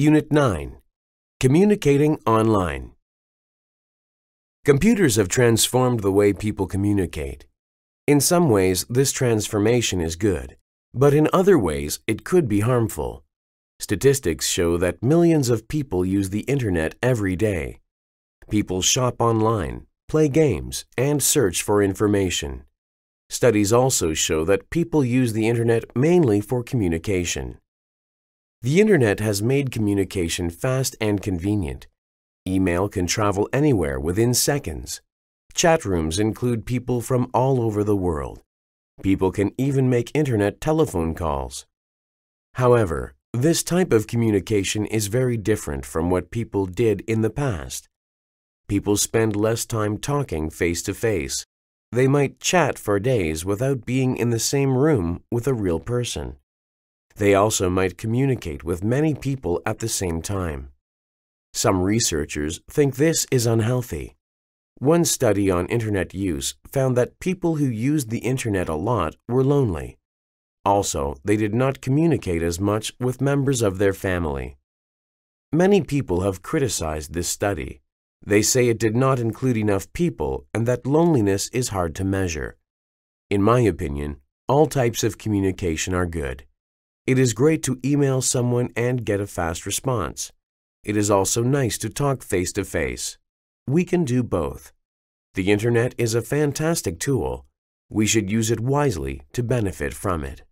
Unit 9 Communicating Online Computers have transformed the way people communicate. In some ways, this transformation is good, but in other ways, it could be harmful. Statistics show that millions of people use the Internet every day. People shop online, play games, and search for information. Studies also show that people use the Internet mainly for communication. The internet has made communication fast and convenient. Email can travel anywhere within seconds. Chat rooms include people from all over the world. People can even make internet telephone calls. However, this type of communication is very different from what people did in the past. People spend less time talking face to face. They might chat for days without being in the same room with a real person. They also might communicate with many people at the same time. Some researchers think this is unhealthy. One study on internet use found that people who used the internet a lot were lonely. Also, they did not communicate as much with members of their family. Many people have criticized this study. They say it did not include enough people and that loneliness is hard to measure. In my opinion, all types of communication are good. It is great to email someone and get a fast response. It is also nice to talk face to face. We can do both. The Internet is a fantastic tool. We should use it wisely to benefit from it.